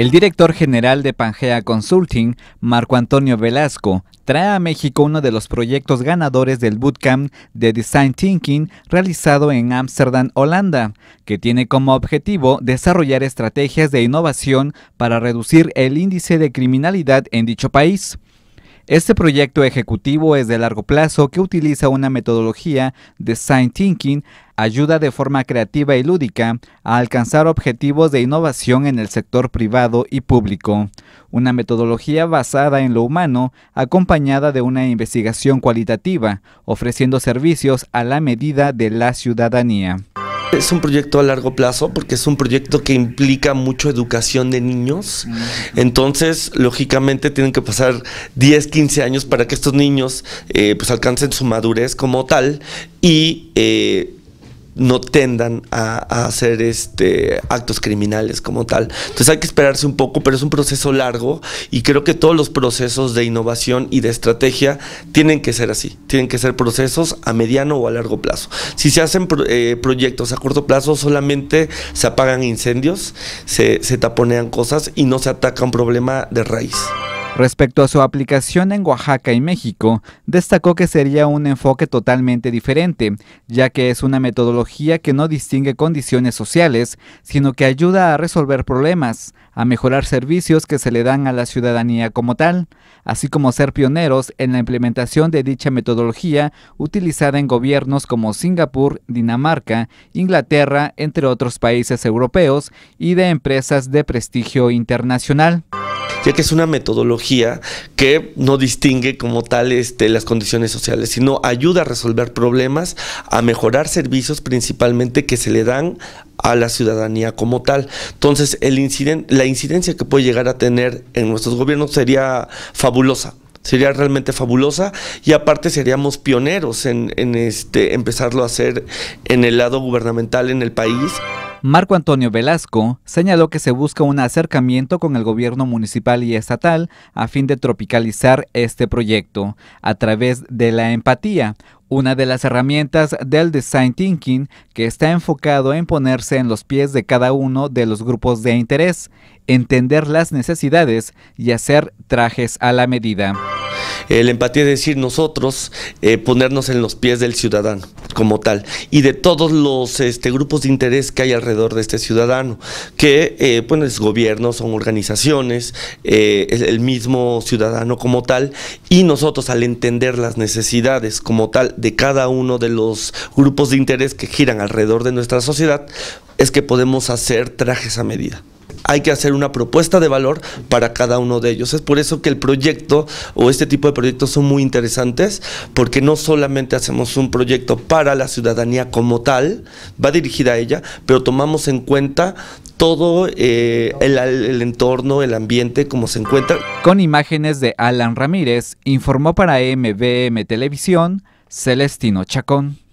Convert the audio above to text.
El director general de Pangea Consulting, Marco Antonio Velasco, trae a México uno de los proyectos ganadores del Bootcamp de Design Thinking realizado en Ámsterdam, Holanda, que tiene como objetivo desarrollar estrategias de innovación para reducir el índice de criminalidad en dicho país. Este proyecto ejecutivo es de largo plazo que utiliza una metodología design thinking, ayuda de forma creativa y lúdica a alcanzar objetivos de innovación en el sector privado y público. Una metodología basada en lo humano, acompañada de una investigación cualitativa, ofreciendo servicios a la medida de la ciudadanía. Es un proyecto a largo plazo porque es un proyecto que implica mucho educación de niños. Entonces, lógicamente, tienen que pasar 10, 15 años para que estos niños eh, pues alcancen su madurez como tal y eh, no tendan a, hacer este, actos criminales como tal. Entonces hay que esperarse un poco, pero es un proceso largo y creo que todos los procesos de innovación y de estrategia tienen que ser así, tienen que ser procesos a mediano o a largo plazo. Si se hacen eh, proyectos a corto plazo, solamente se apagan incendios, se taponean cosas y no se ataca un problema de raíz. Respecto a su aplicación en Oaxaca y México, destacó que sería un enfoque totalmente diferente, ya que es una metodología que no distingue condiciones sociales, sino que ayuda a resolver problemas, a mejorar servicios que se le dan a la ciudadanía como tal, así como ser pioneros en la implementación de dicha metodología utilizada en gobiernos como Singapur, Dinamarca, Inglaterra, entre otros países europeos, y de empresas de prestigio internacional ya que es una metodología que no distingue como tal este, las condiciones sociales, sino ayuda a resolver problemas, a mejorar servicios principalmente que se le dan a la ciudadanía como tal. Entonces, el la incidencia que puede llegar a tener en nuestros gobiernos sería fabulosa sería realmente fabulosa y aparte seríamos pioneros en, este empezarlo a hacer en el lado gubernamental en el país. Marco Antonio Velasco señaló que se busca un acercamiento con el gobierno municipal y estatal a fin de tropicalizar este proyecto a través de la empatía, una de las herramientas del design thinking que está enfocado en ponerse en los pies de cada uno de los grupos de interés, entender las necesidades y hacer trajes a la medida la empatía es decir, nosotros eh, ponernos en los pies del ciudadano como tal y de todos los este, grupos de interés que hay alrededor de este ciudadano, que eh, gobiernos, es gobierno, son organizaciones, eh, es el mismo ciudadano como tal y nosotros al entender las necesidades como tal de cada uno de los grupos de interés que giran alrededor de nuestra sociedad, es que podemos hacer trajes a medida hay que hacer una propuesta de valor para cada uno de ellos. Es por eso que el proyecto o este tipo de proyectos son muy interesantes, porque no solamente hacemos un proyecto para la ciudadanía como tal, va dirigida a ella, pero tomamos en cuenta todo eh, el, el entorno, el ambiente, como se encuentra. Con imágenes de Alan Ramírez, informó para MBM Televisión Celestino Chacón.